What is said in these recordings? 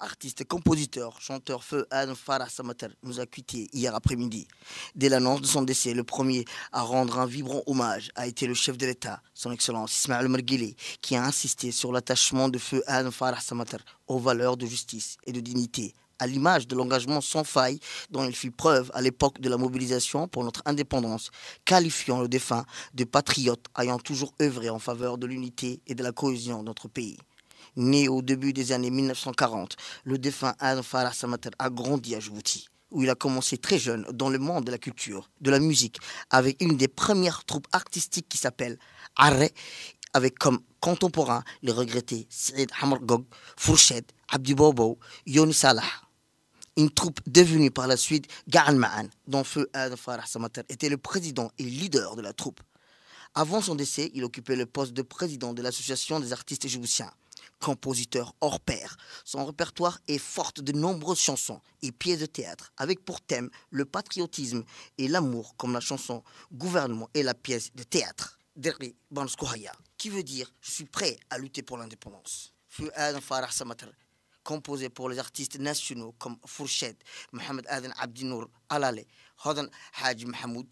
artiste, compositeur, chanteur Feu Anne Farah Samater, nous a quittés hier après-midi. Dès l'annonce de son décès, le premier à rendre un vibrant hommage a été le chef de l'État, son Excellence Ismaël Marguilé, qui a insisté sur l'attachement de Feu Anne Farah Samater aux valeurs de justice et de dignité à l'image de l'engagement sans faille dont il fit preuve à l'époque de la mobilisation pour notre indépendance, qualifiant le défunt de patriote ayant toujours œuvré en faveur de l'unité et de la cohésion de notre pays né au début des années 1940, le défunt ahmed Farah Samater a grandi à Djibouti où il a commencé très jeune dans le monde de la culture, de la musique, avec une des premières troupes artistiques qui s'appelle Arrêt, avec comme contemporains les regrettés Saïd Hamar Gog, Fourched, Abdi Bobo, Yoni Salah. Une troupe devenue par la suite garman Ma'an, dont Feu Adam Farah Samater était le président et leader de la troupe. Avant son décès, il occupait le poste de président de l'association des artistes djiboutiens compositeur hors pair. Son répertoire est fort de nombreuses chansons et pièces de théâtre, avec pour thème le patriotisme et l'amour, comme la chanson Gouvernement et la pièce de théâtre Derri Banskouhaya » qui veut dire Je suis prêt à lutter pour l'indépendance. composé pour les artistes nationaux comme Fourchette, Mohamed Aden Abdinour Alale, Hodan Haji Mahmoud,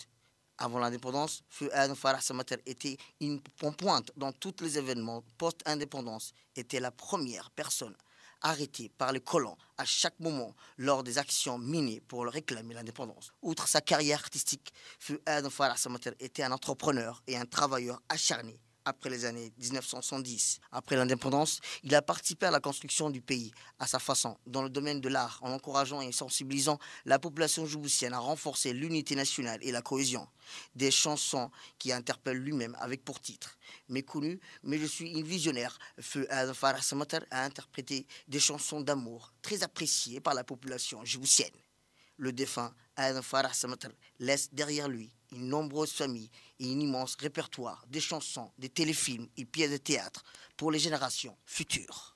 avant l'indépendance, Fu Farah Samater était une pointe dans tous les événements post-indépendance, était la première personne arrêtée par les colons à chaque moment lors des actions minées pour réclamer l'indépendance. Outre sa carrière artistique, Fuad Farah Samater était un entrepreneur et un travailleur acharné après les années 1970. Après l'indépendance, il a participé à la construction du pays à sa façon, dans le domaine de l'art, en encourageant et sensibilisant la population jouissienne à renforcer l'unité nationale et la cohésion. Des chansons qui interpellent lui-même avec pour titre Méconnu, mais je suis une visionnaire, Feu Adfar a interprété des chansons d'amour très appréciées par la population jouissienne. Le défunt laisse derrière lui une nombreuse famille et un immense répertoire de chansons, de téléfilms et pièces de théâtre pour les générations futures.